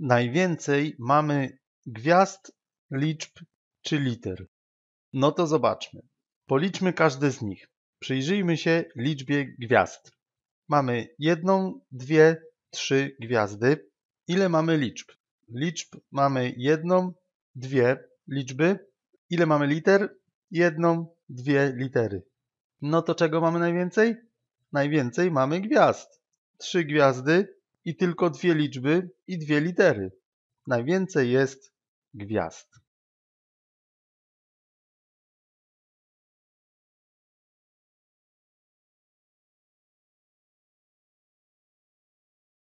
najwięcej mamy gwiazd, liczb czy liter. No to zobaczmy. Policzmy każdy z nich. Przyjrzyjmy się liczbie gwiazd. Mamy jedną, dwie, trzy gwiazdy. Ile mamy liczb? Liczb mamy jedną, dwie liczby. Ile mamy liter? Jedną, dwie litery. No to czego mamy najwięcej? Najwięcej mamy gwiazd. Trzy gwiazdy, i tylko dwie liczby i dwie litery. Najwięcej jest gwiazd.